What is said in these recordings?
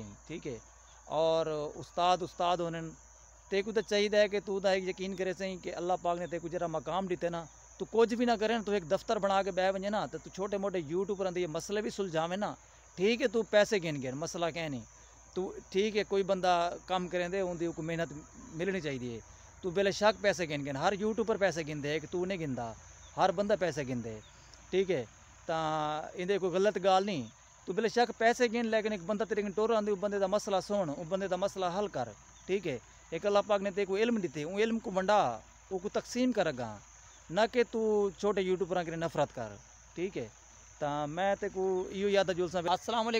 ठीक है और उस्ताद उस्ताद होने तेकू तो चाहिए कि तू तो यकीन करे सही कि अल्लाह पाक ने तेकू जरा मकाम दिते ना तू कुछ भी ना करे ना तू एक दफ्तर बना के बह बजे ना तो तू छोटे मोटे यूट्यूबर पर ये मसले भी सुलझावे ना ठीक है तू पैसे गिन गिन मसला कह नहीं तू ठीक है कोई बंदा कम करें दे उनकी मेहनत मिलनी चाहिए तू शक पैसे गिन गिन हर यूट्यूब पर पैसे गिन दे तू नहीं गिनता हर बंदा पैसे गिन दे ठीक है तो इंदे कोई गलत गाल नहीं तू तो शक पैसे गिन लेकिन एक बंदा तेरे टोर आंदी बंदे का मसला सुन उस बंदे का मसला हल कर ठीक है एक अल्लाह पाक ने तेरे को इल्म दिते वो इल्म को बंडा वो को तकसीम कर अगा ना कि तू छोटे यूट्यूबर के नफरत कर ठीक है तो मैं ते को याद जुल सा असलम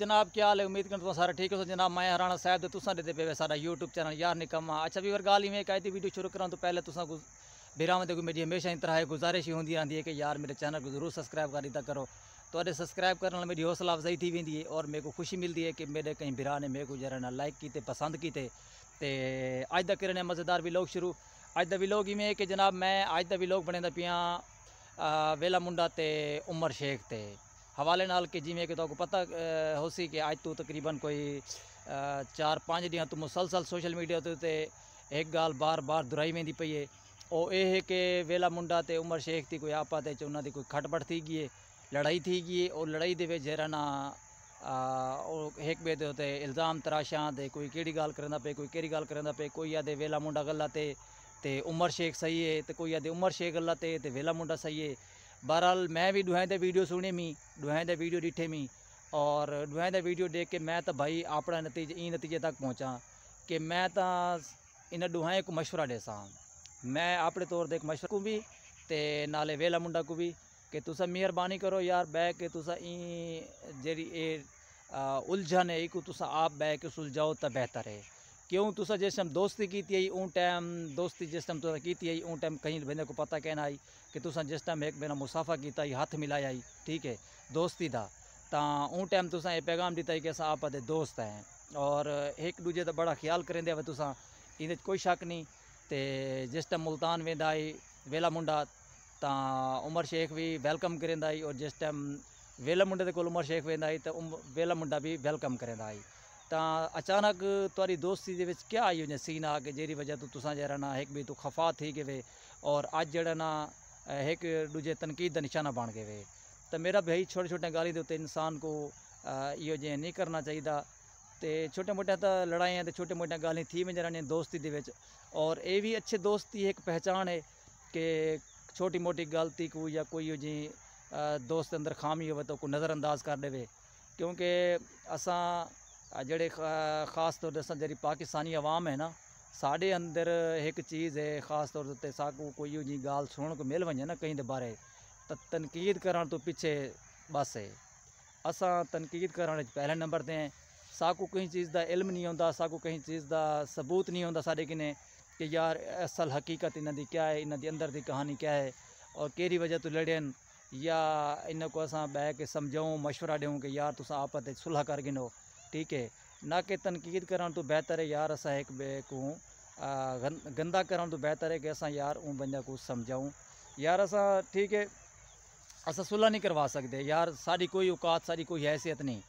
जनाब क्या हाल है उम्मीद करता सारा ठीक हो जनाब मैं हराना साहब तो तुसा देते पे सारा यूट्यूब चैनल यार निकम्मा अच्छा भी अगर गाली में एक वीडियो शुरू करा तो पहले तुसा को बिराम देखो मेरी हमेशा इन तरह गुजारिश ही होंगी रहती है कि यार मेरे चैनल को जरूर सब्सक्राइब कर दिता करो तो सब्सक्राइब करण मेरी हौसला अफजाई थी वेंदी है और मेरे को खुशी मिलती है कि मेरे कई बिरा ने मेरे को जरा लाइक किए पसंद किए तो अज का किरण मज़ेदार भी लोग शुरू अज का लोग इवें है कि जनाब मैं अज का भी लोग बने पिया वेला मुंडा तो उमर शेख के हवाले नाल कि जिमें कि तुमको पता हो सी कि अज तू तकरीबन कोई चार पाँच दिन तू मुसलसल सोशल मीडिया उत्ते एक गाल बार बार दुराई वेंदी पई है और ये कि वेला मुंडा तो उमर शेख की कोई आपत उन्होंने कोई खटपट थी गई है ਲੜਾਈ ਥੀ ਕੀ ਉਹ ਲੜਾਈ ਦੇ ਵਿੱਚ ਜਿਹੜਾ ਨਾ ਉਹ ਇੱਕ ਬੇ ਦੇ ਉਤੇ ਇਲਜ਼ਾਮ ਤਰਾਸ਼ਾਂ ਦੇ ਕੋਈ ਕਿਹੜੀ ਗੱਲ ਕਰਨ ਪਏ ਕੋਈ ਕਿਹੜੀ ਗੱਲ ਕਰਨ ਪਏ ਕੋਈ ਆਦੇ ਵੇਲਾ ਮੁੰਡਾ ਗੱਲਾਂ ਤੇ ਤੇ ਉਮਰ ਸ਼ੇਖ ਸਹੀ ਹੈ ਤੇ ਕੋਈ ਆਦੇ ਉਮਰ ਸ਼ੇਖ ਗੱਲਾਂ ਤੇ ਤੇ ਵੇਲਾ ਮੁੰਡਾ ਸਹੀ ਹੈ ਬਹਰਾਲ ਮੈਂ ਵੀ ਦੁਹਾਂ ਦੇ ਵੀਡੀਓ ਸੁਣੇ ਮੀ ਦੁਹਾਂ ਦੇ ਵੀਡੀਓ ਡਿਠੇ ਮੀ ਔਰ ਦੁਹਾਂ ਦਾ ਵੀਡੀਓ ਦੇਖ ਕੇ ਮੈਂ ਤਾਂ ਭਾਈ ਆਪਣਾ ਨਤੀਜੇ ਇਹ ਨਤੀਜੇ ਤੱਕ ਪਹੁੰਚਾ ਕਿ ਮੈਂ ਤਾਂ ਇਹਨਾਂ ਦੁਹਾਂ ਇੱਕ مشورہ ਦੇ ਸਾਂ ਮੈਂ ਆਪਣੇ ਤੌਰ ਤੇ ਇੱਕ مشورہ ਕੋ ਵੀ ਤੇ ਨਾਲੇ ਵੇਲਾ ਮੁੰਡਾ ਕੋ ਵੀ કે તુસા મેરबानी કરો યાર બે કે તુસા ઇ જેડી એ ઉલ્ઝન હે ઇ કુ તુસા આપ બે કે સુલ જાઓ તા બેહતર હે ક્યું તુસા જેસમ દોસ્તી કીતી હી ઓં ટાઈમ દોસ્તી જેસમ તુસા કીતી હી ઓં ટાઈમ કહી ભૈને કો પતા કે નહી કે તુસા જિસ ટાઈમ એક મેના મુસાફા કીતા હી હાથ મિલાયા હી ઠીક હે દોસ્તી દા તા ઓં ટાઈમ તુસા એ પેગામ દીતય કે સા આપતે દોસ્ત હે ઓર એક દુજે દા બડા ખ્યાલ કરે દે તુસા ઇને કોઈ શક નહી તે જિસ ટાઈમ મુल्तान વેદા હી વેલા મુંડા ਤਾਂ ਉਮਰ ਸ਼ੇਖ ਵੀ ਵੈਲਕਮ ਕਰੇਂਦਾ ਹੀ ਔਰ ਜਿਸ ਟਾਈਮ ਵੇਲਾ ਮੁੰਡੇ ਦੇ ਕੋਲ ਉਮਰ ਸ਼ੇਖ ਵੇਂਦਾ ਹੀ ਤਾਂ ਵੇਲਾ ਮੁੰਡਾ ਵੀ ਵੈਲਕਮ ਕਰੇਂਦਾ ਹੀ ਤਾਂ ਅਚਾਨਕ ਤੁਹਾਡੀ ਦੋਸਤੀ ਦੇ ਵਿੱਚ ਕੀ ਆਈ ਉਹਨੇ ਸੀਨ ਆ ਕੇ ਜਿਹੜੀ ਵਜ੍ਹਾ ਤੋਂ ਤੁਸੀਂ ਜਿਹੜਾ ਨਾ ਇੱਕ ਵੀ ਤੋਂ ਖਫਾ ਥੀ ਗਏ ਵੇ ਔਰ ਅੱਜ ਜਿਹੜਾ ਨਾ ਇੱਕ ਦੂਜੇ ਤਨਕੀਦ ਦਾ ਨਿਸ਼ਾਨਾ ਬਣ ਗਏ ਵੇ ਤਾਂ ਮੇਰਾ ਭਈ ਛੋਟੇ ਛੋਟੇ ਗਾਲੀ ਦੇ ਉੱਤੇ ਇਨਸਾਨ ਕੋ ਇਹੋ ਜੇ ਨਹੀਂ ਕਰਨਾ ਚਾਹੀਦਾ ਤੇ ਛੋਟੇ ਮੋਟੇ ਤਾਂ ਲੜਾਈਆਂ ਤੇ ਛੋਟੇ ਮੋਟੇ ਗਾਲਾਂ ਥੀ ਮੈਂ ਜਰਾਂ ਨੇ ਦੋਸਤੀ ਦੇ ਵਿੱਚ ਔਰ ਇਹ ਵੀ ਅੱਛੇ ਦੋਸਤੀ ਇੱਕ ਪਹਿਚਾਨ ਹੈ ਕਿ छोटी मोटी गलती को या कोई जी दोस्त अंदर खामी हो तो को नज़रअंदाज कर देवे क्योंकि असा जड़े ख़ास तौर असा जी पाकिस्तानी आवाम है ना साढ़े अंदर एक चीज़ है ख़ास तौर ते कोई जी गाल सुन को मिल वञे ना कहीं दे बारे तो तनकीद कर तो पीछे बस है असा तनकीद करण पहले नंबर ते साकू कहीं चीज़ का इलम नहीं होंदा साकू कहीं चीज़ का सबूत नहीं होंदा साढ़े किने कि यार असल हकीकत इन्हें क्या है इन अंदर की कहानी क्या है और कहिड़ी वजह तू लड़न या इन को असां ॿाहि खे सम्झऊं मशवरा दूँ कि यार तुसां आप सुलह कर गिनो ठीक है ना कि तनक़ीद कर तो बेहतर है यार असा एक बे को गंदा करण तो बेहतर है कि अस यार उन बंदा को समझाऊं यार अस ठीक है अस सुलह नहीं करवा सकते यार साड़ी कोई औकात साड़ी कोई हैसियत नहीं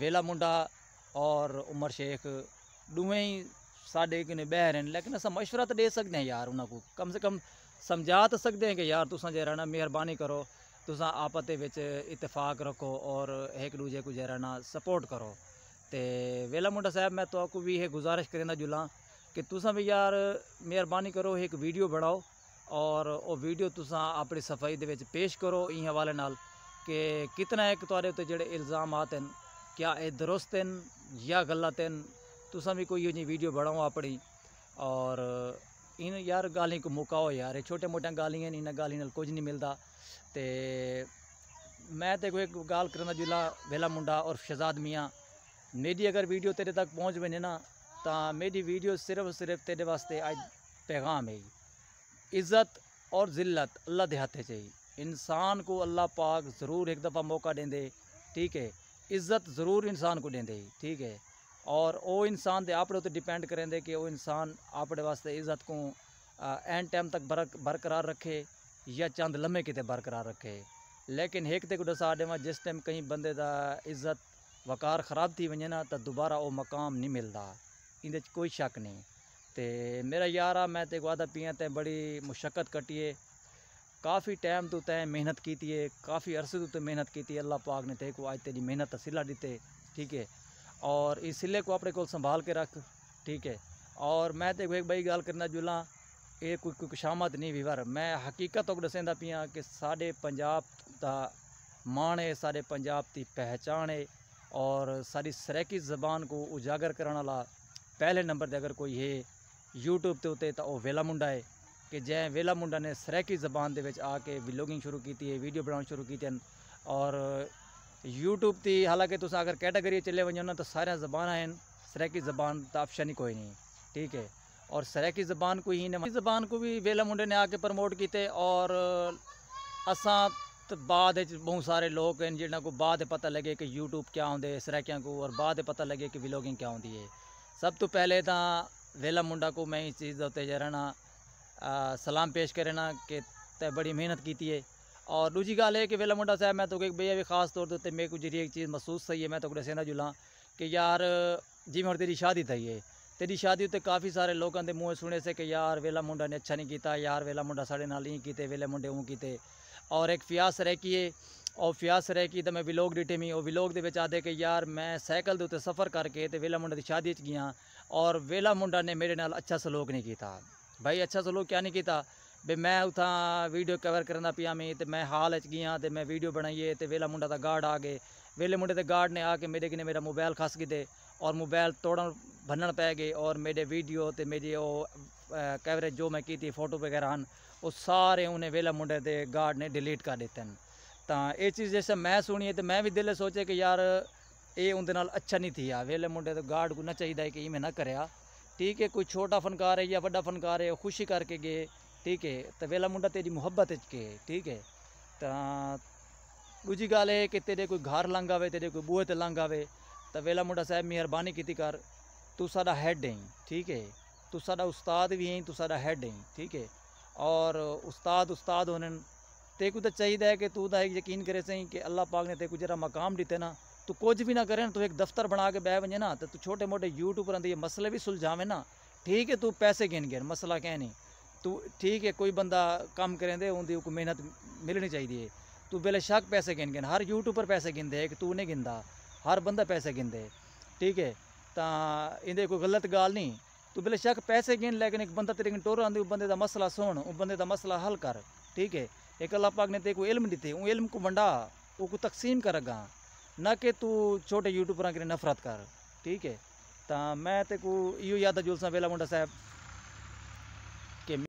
वेला मुंडा और उमर शेख दोवें ही साढ़े कने बह रहे हैं लेकिन अस मशुरा तो दे सकते हैं यार उन्होंने कम से कम समझा तो सकते हैं कि यार तुम जरा ना मेहरबानी करो तुसा आपस के इतफाक रखो और एक दूजे को जरा ना सपोर्ट करो तो वेला मुंडा साहब मैं तो भी यह गुजारिश करेंदा जुला कि तुसा भी यार मेहरबानी करो एक वीडियो बनाओ और वो वीडियो तुसा अपनी सफाई के पेश करो इन हवाले नाल कि कितना एक थोड़े उत्ते जो इल्ज़ाम हैं क्या ये दुरुस्त हैं या गलत हैं तुसा तो भी कोई हुजे वीडियो बनाओ अपनी और इन यार गाली को मौका हो यार छोटे मोटियां ॻाल्हियूं आहिनि इन ॻाल्हियुनि नाल कुझ नहीं मिलता तो मैं तो कोई गाल करंदा जुला वेला मुंडा और शहजाद मियाँ मेरी अगर वीडियो तेरे तक पहुँच बने ना तो मेरी वीडियो सिर्फ सिर्फ तेरे वास्ते आज पैगाम है इज़्ज़त और ज़िल्लत अल्लाह के हथ चाहिए इंसान को अल्लाह पाक ज़रूर एक दफ़ा मौका दें दे ठीक है इज़्ज़त ज़रूर इंसान को देंदे ठीक है और वो इंसान दे आप उत्ते डिपेंड करेंदे कि वो इंसान अपने वास्ते इज़्ज़त को एंड टाइम तक बर बरकरार रखे या चंद लम्हे कितने बरकरार रखे लेकिन एक ते को दसा जिस टाइम कहीं बंद का इज़्ज़त वकार ख़राब थी वञे ना तो दोबारा वो मकाम नहीं मिलता इंदे कोई शक नहीं तो मेरा यार आ मैं तेको आदा पियाँ ते बड़ी मुशक्क़त है काफ़ी टाइम तू तैं मेहनत की है काफ़ी अरसे तो मेहनत की अल्लाह पाक ने तेको अज तेरी मेहनत का दीते ठीक है और इस सिले को अपने को संभाल के रख ठीक है और मैं तो एक बई गल करना जुला ਇਹ ਕੋਈ ਕੋਈ ਖੁਸ਼ਾਮਦ ਨਹੀਂ ਵੀਰ ਮੈਂ ਹਕੀਕਤ ਤੋਂ ਦੱਸਦਾ ਪਿਆ ਕਿ ਸਾਡੇ ਪੰਜਾਬ ਦਾ ਮਾਣ ਹੈ ਸਾਡੇ ਪੰਜਾਬ ਦੀ ਪਹਿਚਾਨ ਹੈ ਔਰ ਸਾਡੀ ਸਰੈਕੀ ਜ਼ਬਾਨ ਕੋ ਉਜਾਗਰ ਕਰਨ ਵਾਲਾ ਪਹਿਲੇ ਨੰਬਰ ਤੇ ਅਗਰ ਕੋਈ ਹੈ YouTube ਤੇ ਉਤੇ ਤਾਂ ਉਹ ਵੇਲਾ ਮੁੰਡਾ ਹੈ ਕਿ ਜੈ ਵੇਲਾ ਮੁੰਡਾ ਨੇ ਸਰੈਕੀ ਜ਼ਬਾਨ ਦੇ ਵਿੱਚ ਆ ਕੇ ਵਲੋਗਿੰਗ ਸ਼ੁਰੂ ਕੀਤੀ ਹੈ ਵੀਡੀਓ ਬਣਾਉਣ ਸ਼ੁਰੂ ਕੀਤੇ ਹਨ ਔਰ यूट्यूब थी हालांकि तुम अगर कैटेगरी चले वो न त सारिया ज़बान आहिनि सरैकी ज़बान त ऑप्शन ही कोई नहीं ठीक है और सरेकी ज़बान को ही नहीं ज़बान को भी वेला मुंडे ने आके प्रमोट किए और असा तो बाद बहुत सारे लोग हैं जिन्हों को बाद पता लगे कि यूट्यूब क्या होंगे सरेकिया को और बाद पता लगे कि विलोगिंग क्या होंगी है सब तो पहले तो वेला मुंडा को मैं इस चीज़ उत्ते रहना सलाम पेश करना कि ते बड़ी मेहनत की है और दूसरी गल है कि वेला मुंडा साहब मैं तो भैया भी खास तौर ते मेरे को जी एक चीज़ महसूस सही है मैं तो दसेंदा जुला कि यार जिमें हम तेरी शादी थी है तेरी शादी उत्ते काफ़ी सारे लोगों के मुँह सुने से कि यार वेला मुंडा ने अच्छा नहीं किया यार वेला मुंडा साढ़े नाल ही किते वेले मुंडे ऊँ किते और एक फ्यास रहकी है और फ्यास रहकी तो मैं विलोक डिटे मी और विलोग के आते कि यार मैं सैकल के उत्ते सफ़र करके तो वेला मुंडा की शादी गया और वेला मुंडा ने मेरे नाल अच्छा सलोक नहीं किया भाई अच्छा सलूक क्या नहीं किया ਵੀ ਮੈਂ ਉਥਾਂ ਵੀਡੀਓ ਕਵਰ ਕਰਨ ਦਾ ਪਿਆ ਮੈਂ ਤੇ ਮੈਂ ਹਾਲ ਚ ਗਿਆ ਤੇ ਮੈਂ ਵੀਡੀਓ ਬਣਾਈਏ ਤੇ ਵੇਲਾ ਮੁੰਡਾ ਦਾ ਗਾਰਡ ਆ ਗਏ ਵੇਲੇ ਮੁੰਡੇ ਦੇ ਗਾਰਡ ਨੇ ਆ ਕੇ ਮੇਰੇ ਕਿਨੇ ਮੇਰਾ ਮੋਬਾਈਲ ਖਸ ਗਿਦੇ ਔਰ ਮੋਬਾਈਲ ਤੋੜਨ ਭੰਨਣ ਪੈ ਗਏ ਔਰ ਮੇਰੇ ਵੀਡੀਓ ਤੇ ਮੇਰੇ ਉਹ ਕਵਰੇਜ ਜੋ ਮੈਂ ਕੀਤੀ ਫੋਟੋ ਵਗੈਰਾ ਹਨ ਉਹ ਸਾਰੇ ਉਹਨੇ ਵੇਲਾ ਮੁੰਡੇ ਦੇ ਗਾਰਡ ਨੇ ਡਿਲੀਟ ਕਰ ਦਿੱਤੇ ਤਾਂ ਇਹ ਚੀਜ਼ ਜਿਵੇਂ ਮੈਂ ਸੁਣੀ ਤੇ ਮੈਂ ਵੀ ਦਿਲੇ ਸੋਚੇ ਕਿ ਯਾਰ ਇਹ ਉਹਦੇ ਨਾਲ ਅੱਛਾ ਨਹੀਂ ਥੀ ਆ ਵੇਲੇ ਮੁੰਡੇ ਤੋਂ ਗਾਰਡ ਕੋ ਨਾ ਚਾਹੀਦਾ ਕਿ ਇਹ ਮੈਂ ਨਾ ਕਰਿਆ ਠੀਕ ਹੈ ਕੋਈ ਛੋਟਾ ਫਨਕਾਰ ਹੈ ਜਾਂ ਵੱਡਾ ਫਨਕਾਰ ਹੈ ਖੁਸ਼ੀ ਕਰਕੇ ਗਏ ठीक है तो वेला मुंडा तेरी मुहब्बत के ठीक है तो दूजी गल है कि तेरे कोई घर लंघ आवे तेरे कोई बूहे लंघ आवे तो वेला मुंडा साहब मेहरबानी की कर तू साडा हैड है ठीक है तू सा उस्ताद भी है तू साडा हैड है ठीक है और उस्ताद उस्ताद होने को तो चाहिए है कि तू तो यकीन करे सही कि अल्लाह पाक ने तेको जरा मकाम दिते ना तू कुछ भी ना करे ना तू एक दफ्तर बना के बह बजे ना तो तू छोटे मोटे यूट्यूबर पर मसले भी सुलझावे ना ठीक है तू पैसे गिन गिन मसला कह नहीं तू ठीक है कोई बंदा कम करें दे उनकी मेहनत मिलनी चाहिए तू बेले शक पैसे गिनगन हर यूट्यूबर पैसे गिनदे इक तू नहीं गिनदा हर बंदा पैसे गिनदे ठीक है तां इं'दे कोई गलत गल्ल नहीं तू बेले शक पैसे गिन लेकिन एक बंद तेरे कन्नै टोर आंदी बंदे दा मसला सुन उस बंद का मसला हल कर ठीक है एक अल्लाह पाक ने तेरे को इलम दी वो इल्म को वंडा वो को तकसीम कर अगा ना कि तू छोटे यूट्यूबर कन्नै नफरत कर ठीक है तां मैं ते इो इहो याद जुलसा बेला मुंडा साहब